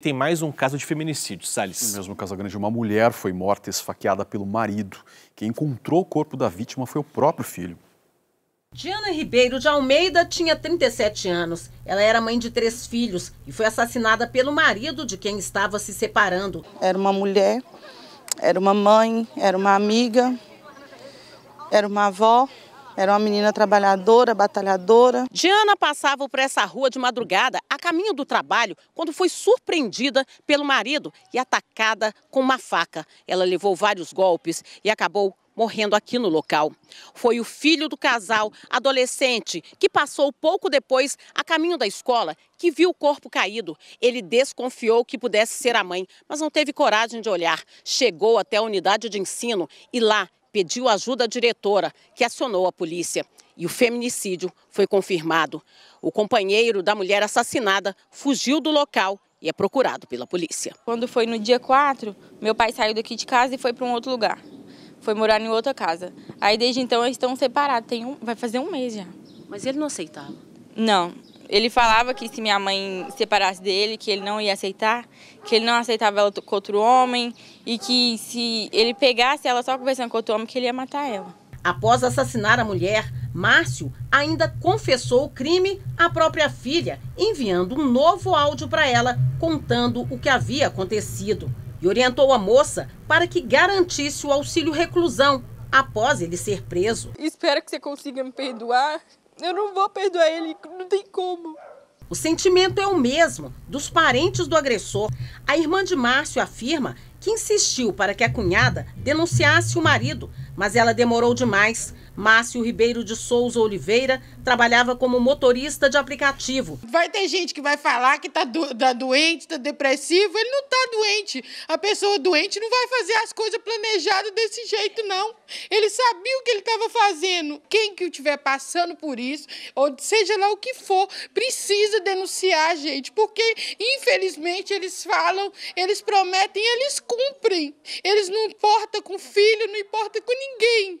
Tem mais um caso de feminicídio, Salles. No mesmo caso grande, uma mulher foi morta esfaqueada pelo marido. Quem encontrou o corpo da vítima foi o próprio filho. Diana Ribeiro de Almeida tinha 37 anos. Ela era mãe de três filhos e foi assassinada pelo marido de quem estava se separando. Era uma mulher, era uma mãe, era uma amiga, era uma avó. Era uma menina trabalhadora, batalhadora. Diana passava por essa rua de madrugada, a caminho do trabalho, quando foi surpreendida pelo marido e atacada com uma faca. Ela levou vários golpes e acabou morrendo aqui no local. Foi o filho do casal, adolescente, que passou pouco depois a caminho da escola, que viu o corpo caído. Ele desconfiou que pudesse ser a mãe, mas não teve coragem de olhar. Chegou até a unidade de ensino e lá pediu ajuda à diretora, que acionou a polícia. E o feminicídio foi confirmado. O companheiro da mulher assassinada fugiu do local e é procurado pela polícia. Quando foi no dia 4, meu pai saiu daqui de casa e foi para um outro lugar. Foi morar em outra casa. Aí desde então eles estão separados, tem um, vai fazer um mês já. Mas ele não aceitava? Não, ele falava que se minha mãe separasse dele, que ele não ia aceitar, que ele não aceitava ela com outro homem e que se ele pegasse ela só conversando com outro homem, que ele ia matar ela. Após assassinar a mulher, Márcio ainda confessou o crime à própria filha, enviando um novo áudio para ela contando o que havia acontecido e orientou a moça para que garantisse o auxílio reclusão após ele ser preso. Espero que você consiga me perdoar. Eu não vou perdoar ele, não tem como. O sentimento é o mesmo dos parentes do agressor. A irmã de Márcio afirma que insistiu para que a cunhada denunciasse o marido, mas ela demorou demais. Márcio Ribeiro de Souza Oliveira trabalhava como motorista de aplicativo. Vai ter gente que vai falar que tá, do, tá doente, tá depressivo. Ele não tá doente. A pessoa doente não vai fazer as coisas planejadas desse jeito, não. Ele sabia o que ele estava fazendo. Quem que estiver passando por isso, ou seja lá o que for, precisa denunciar, gente. Porque, infelizmente, eles falam, eles prometem, eles cumprem. Eles não importam com filho, não importa com ninguém.